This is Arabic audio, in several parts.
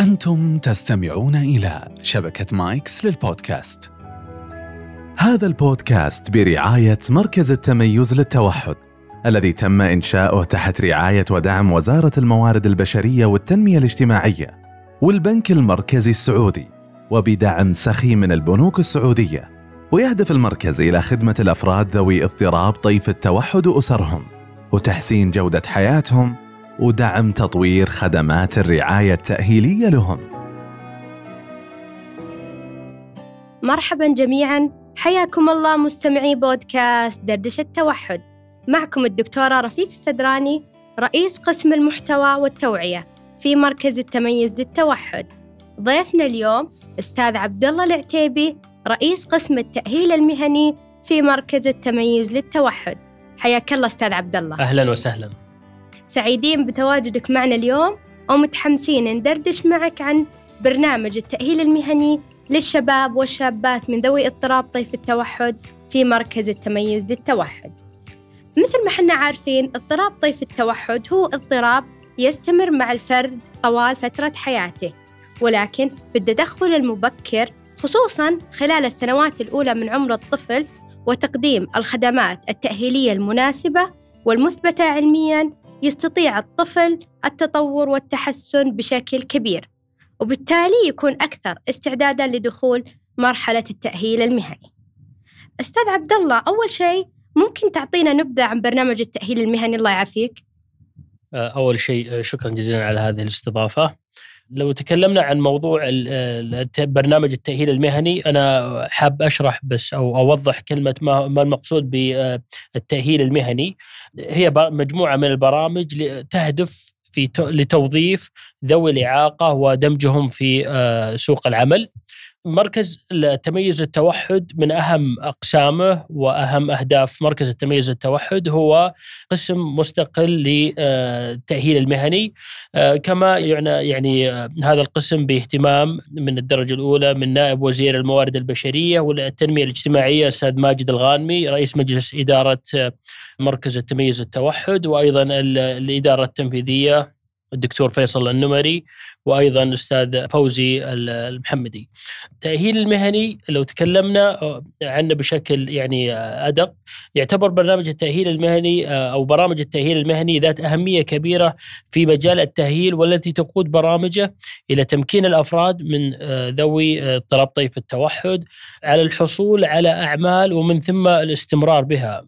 أنتم تستمعون إلى شبكة مايكس للبودكاست. هذا البودكاست برعاية مركز التميز للتوحد الذي تم إنشاؤه تحت رعاية ودعم وزارة الموارد البشرية والتنمية الاجتماعية والبنك المركزي السعودي وبدعم سخي من البنوك السعودية. ويهدف المركز إلى خدمة الأفراد ذوي اضطراب طيف التوحد وأسرهم وتحسين جودة حياتهم ودعم تطوير خدمات الرعاية التأهيلية لهم. مرحبا جميعا، حياكم الله مستمعي بودكاست دردشة التوحد. معكم الدكتورة رفيف السدراني رئيس قسم المحتوى والتوعية في مركز التميز للتوحد. ضيفنا اليوم أستاذ عبد الله العتيبي رئيس قسم التأهيل المهني في مركز التميز للتوحد. حياك الله أستاذ عبد الله. أهلا وسهلا. سعيدين بتواجدك معنا اليوم ومتحمسين ندردش معك عن برنامج التأهيل المهني للشباب والشابات من ذوي اضطراب طيف التوحد في مركز التميز للتوحد مثل ما حنا عارفين اضطراب طيف التوحد هو اضطراب يستمر مع الفرد طوال فترة حياته ولكن بالتدخل المبكر خصوصا خلال السنوات الأولى من عمر الطفل وتقديم الخدمات التأهيلية المناسبة والمثبتة علميا يستطيع الطفل التطور والتحسن بشكل كبير وبالتالي يكون أكثر استعدادا لدخول مرحلة التأهيل المهني أستاذ عبد الله أول شيء ممكن تعطينا نبذة عن برنامج التأهيل المهني الله يعافيك أول شيء شكرا جزيلا على هذه الاستضافة لو تكلمنا عن موضوع برنامج التأهيل المهني أنا حاب أشرح بس أو أوضح كلمة ما المقصود بالتأهيل آه، المهني هي مجموعة من البرامج تهدف في لتوظيف ذوي الإعاقة ودمجهم في آه، سوق العمل مركز التميز التوحد من اهم اقسامه واهم اهداف مركز التميز التوحد هو قسم مستقل للتاهيل المهني آه، كما يعني يعني آه، هذا القسم باهتمام من الدرجه الاولى من نائب وزير الموارد البشريه والتنميه الاجتماعيه الاستاذ ماجد الغانمي رئيس مجلس اداره آه، مركز التميز التوحد وايضا الاداره التنفيذيه الدكتور فيصل النمري وايضا الاستاذ فوزي المحمدي. التاهيل المهني لو تكلمنا آه، عنه بشكل يعني آه، ادق يعتبر برنامج التاهيل المهني آه، او برامج التاهيل المهني ذات اهميه كبيره في مجال التاهيل والتي تقود برامجه الى تمكين الافراد من ذوي اضطراب طيف التوحد على الحصول على اعمال ومن ثم الاستمرار بها.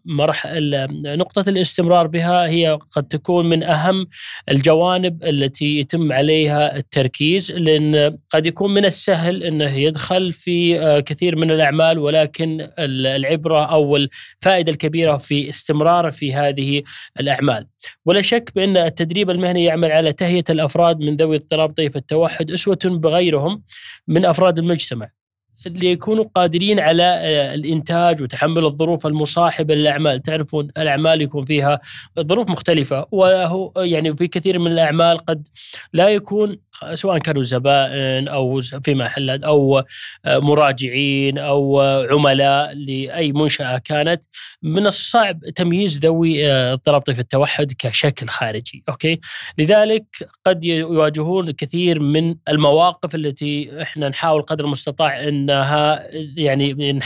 نقطه الاستمرار بها هي قد تكون من اهم الجوانب التي يتم عليها التركيز لان قد يكون من السهل انه يدخل في آه، كثير من الاعمال ولكن العبره او الفائده الكبيره في استمراره في هذه الاعمال. ولا شك بان التدريب المهني يعمل على تهيئه الافراد من ذوي اضطراب طيف التوحد اسوه بغيرهم من افراد المجتمع. ليكونوا قادرين على آه، الانتاج وتحمل الظروف المصاحبه للاعمال، تعرفون الاعمال يكون فيها ظروف مختلفه وله آه، يعني في كثير من الاعمال قد لا يكون سواء كانوا زبائن او في محلات او آه، مراجعين او عملاء لاي منشاه كانت من الصعب تمييز ذوي اضطراب طيف التوحد كشكل خارجي، اوكي؟ لذلك قد يواجهون الكثير من المواقف التي احنا نحاول قدر المستطاع ان انها يعني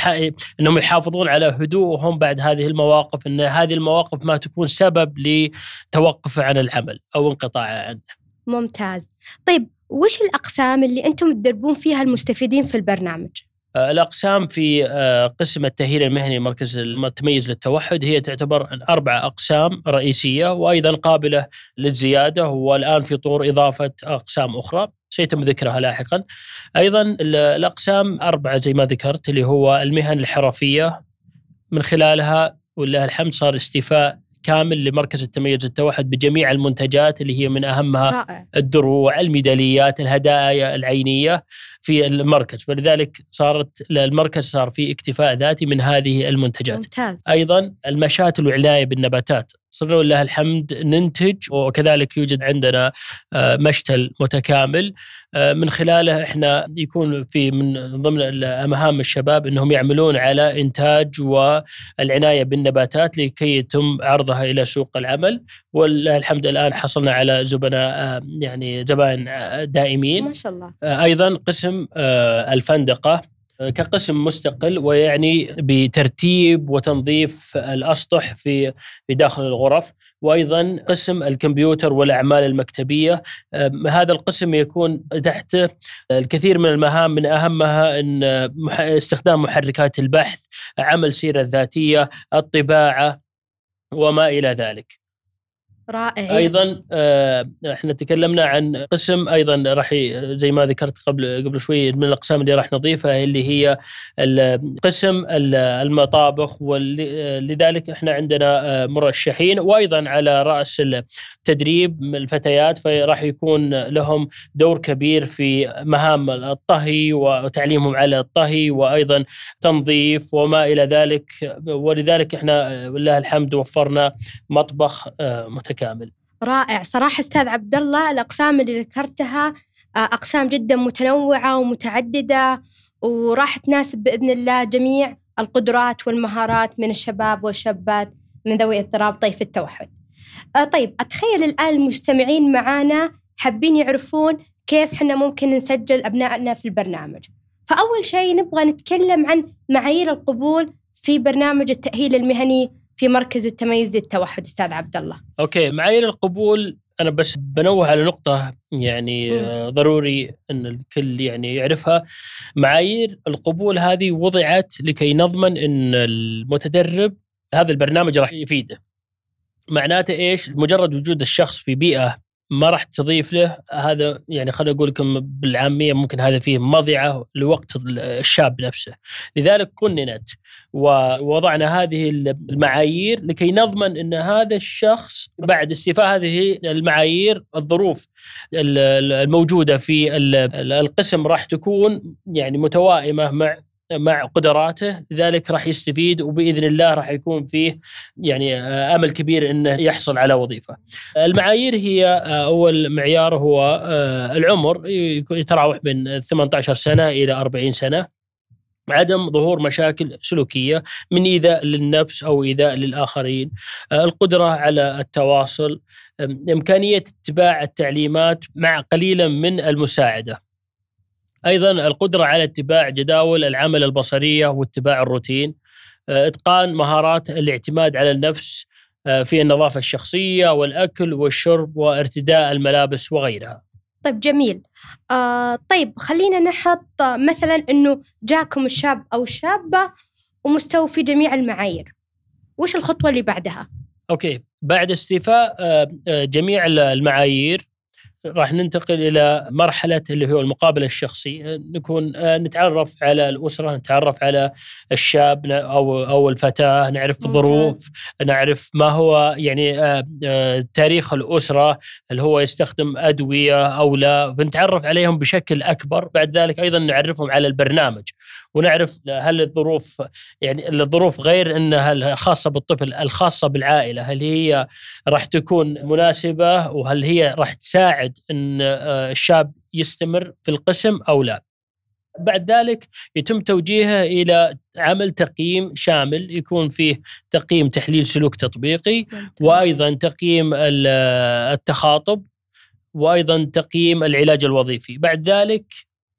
انهم يحافظون على هدوءهم بعد هذه المواقف ان هذه المواقف ما تكون سبب لتوقفه عن العمل او انقطاعه عنه. ممتاز. طيب وش الاقسام اللي انتم تدربون فيها المستفيدين في البرنامج؟ آه، الأقسام في آه، قسم التأهيل المهني مركز التميز للتوحد هي تعتبر أربع أقسام رئيسية وأيضا قابلة للزيادة والآن في طور إضافة أقسام أخرى سيتم ذكرها لاحقا أيضا الأقسام أربعة زي ما ذكرت اللي هو المهن الحرفية من خلالها ولله الحمد صار استيفاء كامل لمركز التميز التوحد بجميع المنتجات اللي هي من اهمها رائع. الدروع، الميداليات، الهدايا العينيه في المركز، فلذلك صارت المركز صار في اكتفاء ذاتي من هذه المنتجات. ممتاز. ايضا المشات والعنايه بالنباتات، صرنا ولله الحمد ننتج وكذلك يوجد عندنا آه، مشتل متكامل آه، من خلاله احنا يكون في من ضمن مهام الشباب انهم يعملون على انتاج والعنايه بالنباتات لكي يتم عرضها الى سوق العمل ولله الحمد الان حصلنا على زبناء آه، يعني زبائن دائمين ما شاء الله ايضا قسم الفندقه كقسم مستقل ويعني بترتيب وتنظيف الاسطح في في داخل الغرف وايضا قسم الكمبيوتر والاعمال المكتبيه هذا القسم يكون تحته الكثير من المهام من اهمها ان استخدام محركات البحث عمل سيره ذاتيه الطباعه وما الى ذلك رائع إيه. ايضا آه، احنا تكلمنا عن قسم ايضا راح زي ما ذكرت قبل قبل شوي من الاقسام اللي راح نضيفها اللي هي قسم المطابخ ولذلك آه، احنا عندنا آه، مرشحين وايضا على راس التدريب الفتيات فراح يكون لهم دور كبير في مهام الطهي وتعليمهم على الطهي وايضا تنظيف وما الى ذلك ولذلك احنا لله الحمد وفرنا مطبخ متكامل متكامل رائع صراحه استاذ عبد الله الاقسام اللي ذكرتها آه، اقسام جدا متنوعه ومتعدده وراح تناسب باذن الله جميع القدرات والمهارات من الشباب والشابات من ذوي اضطراب طيف التوحد. آه، طيب اتخيل الان المستمعين معانا حابين يعرفون كيف احنا ممكن نسجل ابنائنا في البرنامج. فاول شيء نبغى نتكلم عن معايير القبول في برنامج التاهيل المهني في مركز التميز للتوحد استاذ عبد الله اوكي معايير القبول انا بس بنوه على نقطه يعني مم. آه، ضروري ان الكل يعني يعرفها معايير القبول هذه وضعت لكي نضمن ان المتدرب هذا البرنامج راح يفيده معناته ايش مجرد وجود الشخص في بيئه ما راح تضيف له هذا يعني خليني اقول لكم بالعاميه ممكن هذا فيه مضيعه لوقت الشاب نفسه لذلك كننت ووضعنا هذه المعايير لكي نضمن ان هذا الشخص بعد استيفاء هذه المعايير الظروف الموجوده في القسم راح تكون يعني متوائمه مع مع قدراته لذلك راح يستفيد وباذن الله راح يكون فيه يعني آه، امل كبير انه يحصل على وظيفه. المعايير هي آه، اول معيار هو آه، العمر يتراوح بين 18 سنه الى 40 سنه. عدم ظهور مشاكل سلوكيه من ايذاء للنفس او ايذاء للاخرين، القدره على التواصل، امكانيه اتباع التعليمات مع قليلا من المساعده. ايضا القدره على اتباع جداول العمل البصريه واتباع الروتين آه، اتقان مهارات الاعتماد على النفس آه، في النظافه الشخصيه والاكل والشرب وارتداء الملابس وغيرها طيب جميل آه طيب خلينا نحط مثلا انه جاكم الشاب او الشابه ومستوفي جميع المعايير وش الخطوه اللي بعدها اوكي بعد استيفاء آه، جميع المعايير راح ننتقل الى مرحله اللي هو المقابله الشخصيه نكون آه، نتعرف على الاسره نتعرف على الشاب او او الفتاه نعرف الظروف نعرف ما هو يعني آه، آه، تاريخ الاسره هل هو يستخدم ادويه او لا فنتعرف عليهم بشكل اكبر بعد ذلك ايضا نعرفهم على البرنامج ونعرف هل الظروف يعني الظروف غير انها الخاصه بالطفل الخاصه بالعائله هل هي راح تكون مناسبه وهل هي راح تساعد يساعد ان آه، الشاب يستمر في القسم او لا. بعد ذلك يتم توجيهه الى عمل تقييم شامل يكون فيه تقييم تحليل سلوك تطبيقي وايضا تقييم آه، التخاطب وايضا تقييم العلاج الوظيفي، بعد ذلك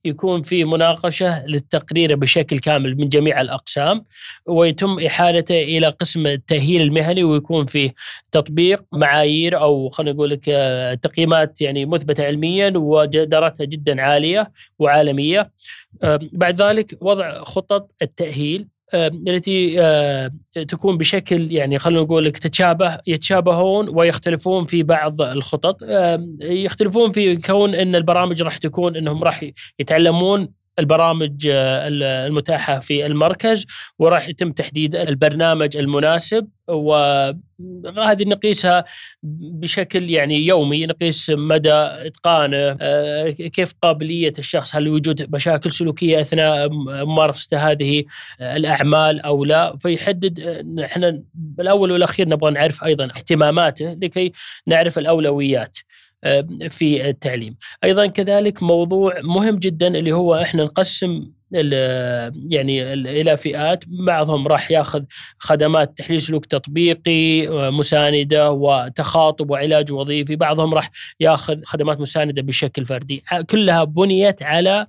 يكون في مناقشة للتقرير بشكل كامل من جميع الأقسام ويتم إحالته إلى قسم التأهيل المهني ويكون فيه تطبيق معايير أو خلينا نقول لك آه، تقييمات يعني مثبتة علميا وجدارتها جدا عالية وعالمية آه، بعد ذلك وضع خطط التأهيل التي تكون بشكل يعني خلينا نقول لك تتشابه يتشابهون ويختلفون في بعض الخطط يختلفون في كون ان البرامج راح تكون انهم راح يتعلمون البرامج آه، المتاحه في المركز وراح يتم تحديد البرنامج المناسب وهذه نقيسها بشكل يعني يومي نقيس مدى اتقانه آه، كيف قابليه الشخص هل وجود مشاكل سلوكيه اثناء ممارسه هذه الاعمال او لا فيحدد احنا آه، بالاول والاخير نبغى نعرف ايضا اهتماماته لكي نعرف الاولويات في التعليم ايضا كذلك موضوع مهم جدا اللي هو احنا نقسم يعني الى فئات بعضهم راح ياخذ خدمات تحليل سلوك تطبيقي آه، مسانده وتخاطب وعلاج وظيفي بعضهم راح ياخذ خدمات مسانده بشكل فردي كلها بنيت على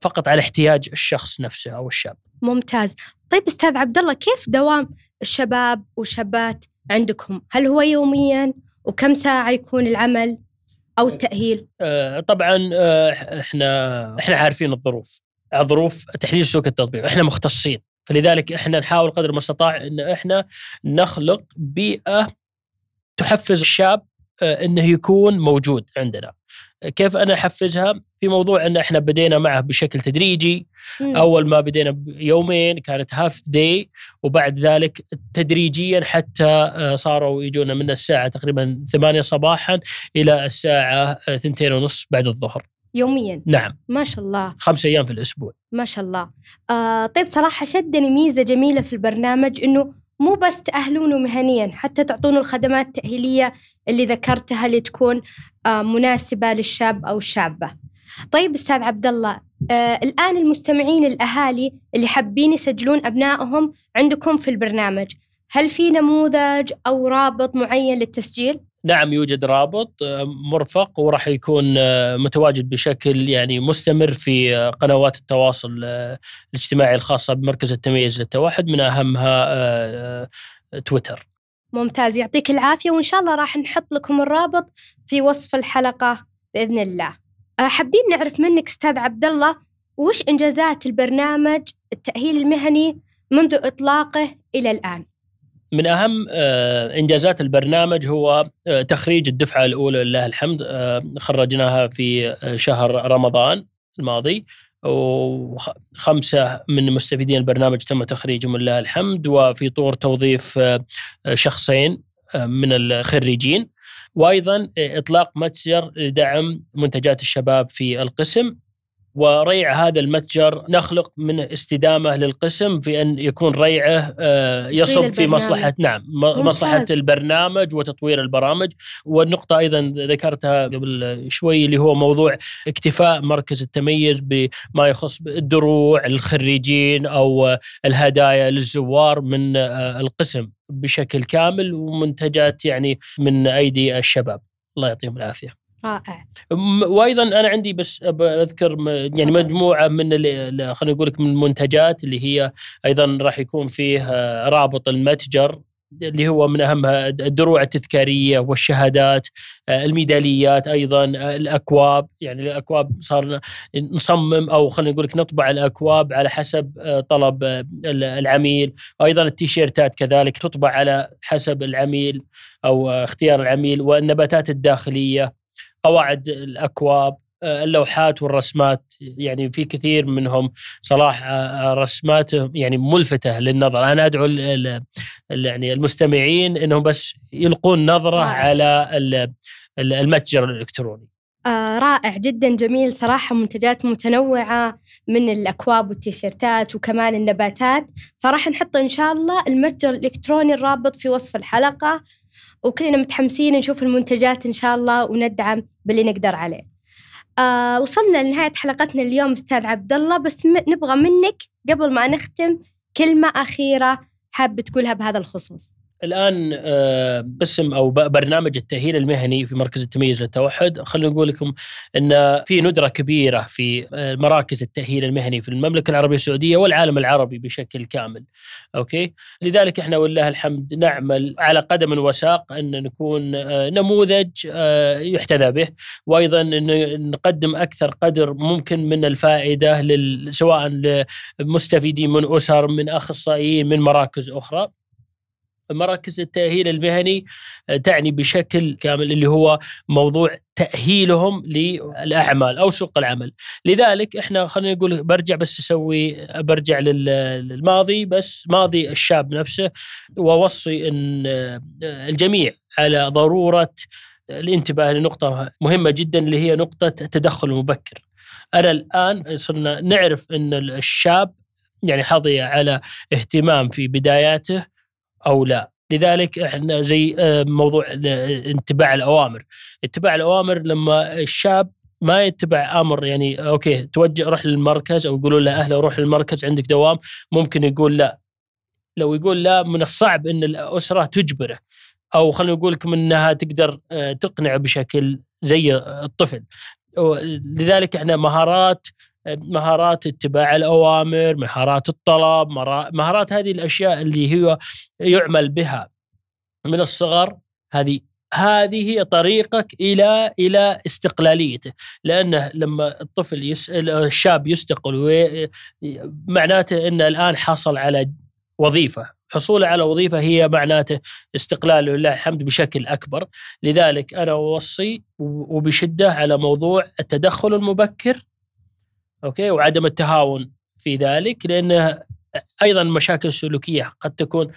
فقط على احتياج الشخص نفسه او الشاب ممتاز طيب استاذ عبد الله كيف دوام الشباب والشابات عندكم هل هو يوميا وكم ساعه يكون العمل او إيه. التاهيل؟ آه، طبعا آه، احنا احنا عارفين الظروف ظروف تحليل سوق التطبيق احنا مختصين فلذلك احنا نحاول قدر المستطاع ان احنا نخلق بيئه تحفز الشاب آه، انه يكون موجود عندنا كيف انا احفزها في موضوع ان احنا بدينا معه بشكل تدريجي مم. اول ما بدينا يومين كانت هاف دي وبعد ذلك تدريجيا حتى آه، صاروا يجونا من الساعه تقريبا 8 صباحا الى الساعه آه، ثنتين ونص بعد الظهر يوميا نعم ما شاء الله خمس ايام في الاسبوع ما شاء الله آه طيب صراحه شدني ميزه جميله في البرنامج انه مو بس تأهلونه مهنيا حتى تعطونه الخدمات التأهيلية اللي ذكرتها اللي تكون آه، مناسبة للشاب أو الشابة طيب أستاذ عبد الله آه، الآن المستمعين الأهالي اللي حابين يسجلون أبنائهم عندكم في البرنامج هل في نموذج أو رابط معين للتسجيل؟ نعم يوجد رابط آه، مرفق وراح يكون آه، متواجد بشكل يعني مستمر في آه، قنوات التواصل الاجتماعي الخاصه بمركز التميز للتوحد من اهمها تويتر. ممتاز يعطيك العافيه وان شاء الله راح نحط لكم الرابط في وصف الحلقه باذن الله. حابين نعرف منك استاذ عبد الله وش انجازات البرنامج التاهيل المهني منذ اطلاقه الى الان؟ من اهم آه، انجازات البرنامج هو آه، تخريج الدفعه الاولى لله الحمد آه، خرجناها في شهر رمضان الماضي وخمسة من مستفيدين البرنامج تم تخريجهم لله الحمد وفي طور توظيف شخصين من الخريجين وأيضا إطلاق متجر لدعم منتجات الشباب في القسم وريع هذا المتجر نخلق من استدامه للقسم في ان يكون ريعه آه، يصب في مصلحه نعم مصلحه البرنامج وتطوير البرامج والنقطه ايضا ذكرتها قبل شوي اللي هو موضوع اكتفاء مركز التميز بما يخص الدروع الخريجين او الهدايا للزوار من آه، القسم بشكل كامل ومنتجات يعني من ايدي الشباب الله يعطيهم العافيه رائع وايضا انا عندي بس اذكر يعني مجموعه من خلينا نقول لك من المنتجات اللي هي ايضا راح يكون فيه رابط المتجر اللي هو من اهمها الدروع التذكاريه والشهادات آه، الميداليات ايضا آه، الاكواب يعني الاكواب صار نصمم او خلينا نقول لك نطبع الاكواب على حسب آه، طلب العميل ايضا التيشيرتات كذلك تطبع على حسب العميل او اختيار العميل والنباتات الداخليه قواعد الاكواب آه، اللوحات والرسمات يعني في كثير منهم صراحه آه، آه، رسماته يعني ملفتة للنظر أنا أدعو الـ الـ يعني المستمعين أنهم بس يلقون نظرة رائع. على المتجر الإلكتروني آه رائع جدا جميل صراحة منتجات متنوعة من الأكواب والتيشيرتات وكمان النباتات فراح نحط إن شاء الله المتجر الإلكتروني الرابط في وصف الحلقة وكلنا متحمسين نشوف المنتجات إن شاء الله وندعم باللي نقدر عليه آه وصلنا لنهاية حلقتنا اليوم أستاذ عبد الله بس م- نبغى منك قبل ما نختم كلمة أخيرة حاب تقولها بهذا الخصوص الان آه، قسم او برنامج التاهيل المهني في مركز التميز للتوحد خلينا نقول لكم ان في ندره كبيره في آه، مراكز التاهيل المهني في المملكه العربيه السعوديه والعالم العربي بشكل كامل اوكي لذلك احنا ولله الحمد نعمل على قدم وساق ان نكون آه، نموذج يحتذى به وايضا ان نقدم اكثر قدر ممكن من الفائده سواء لمستفيدين من اسر من اخصائيين من مراكز اخرى مراكز التأهيل المهني آه، تعني بشكل كامل اللي هو موضوع تأهيلهم للأعمال أو سوق العمل لذلك إحنا خلينا نقول برجع بس أسوي برجع للماضي بس ماضي الشاب نفسه وأوصي أن آه، الجميع على ضرورة الانتباه لنقطة مهمة جدا اللي هي نقطة التدخل المبكر أنا الآن صرنا نعرف أن الشاب يعني حظي على اهتمام في بداياته او لا لذلك احنا زي آه، موضوع اتباع آه، الاوامر اتباع الاوامر لما الشاب ما يتبع امر يعني اوكي توجه روح للمركز او يقولوا له اهله روح للمركز عندك دوام ممكن يقول لا لو يقول لا من الصعب ان الاسره تجبره او خلينا نقول لكم انها تقدر آه، تقنعه بشكل زي الطفل لذلك احنا مهارات مهارات اتباع الاوامر مهارات الطلب مهارات هذه الاشياء اللي هي يعمل بها من الصغر هذه هذه هي طريقك الى الى استقلاليته لانه لما الطفل يسأل الشاب يستقل معناته انه الان حصل على وظيفه حصوله على وظيفه هي معناته استقلاله لله الحمد بشكل اكبر لذلك انا اوصي وبشده على موضوع التدخل المبكر اوكي وعدم التهاون في ذلك لان ايضا مشاكل سلوكيه قد تكون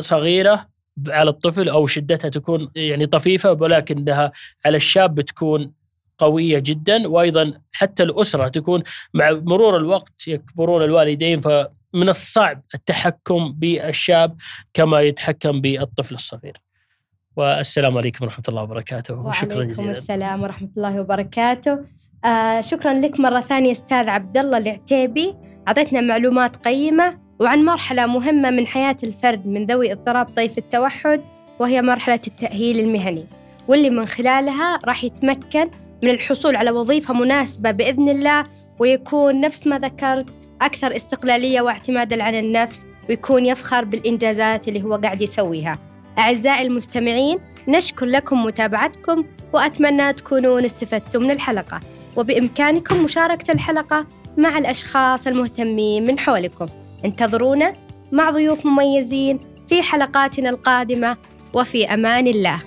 صغيره على الطفل او شدتها تكون يعني طفيفه ولكنها على الشاب تكون قويه جدا وايضا حتى الاسره تكون مع مرور الوقت يكبرون الوالدين فمن الصعب التحكم بالشاب كما يتحكم بالطفل الصغير. والسلام عليكم ورحمه الله وبركاته وشكرا جزيلا. وعليكم السلام ورحمه الله وبركاته. آه شكرا لك مرة ثانية أستاذ عبد الله العتيبي أعطيتنا معلومات قيمة وعن مرحلة مهمة من حياة الفرد من ذوي اضطراب طيف التوحد وهي مرحلة التأهيل المهني واللي من خلالها راح يتمكن من الحصول على وظيفة مناسبة بإذن الله ويكون نفس ما ذكرت أكثر استقلالية واعتمادا على النفس ويكون يفخر بالإنجازات اللي هو قاعد يسويها أعزائي المستمعين نشكر لكم متابعتكم وأتمنى تكونون استفدتم من الحلقة وبإمكانكم مشاركة الحلقة مع الأشخاص المهتمين من حولكم انتظرونا مع ضيوف مميزين في حلقاتنا القادمة وفي أمان الله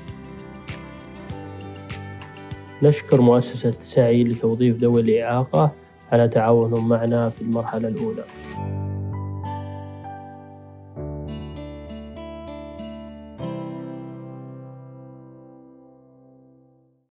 نشكر مؤسسة سعي لتوظيف ذوي الإعاقة على تعاونهم معنا في المرحلة الأولى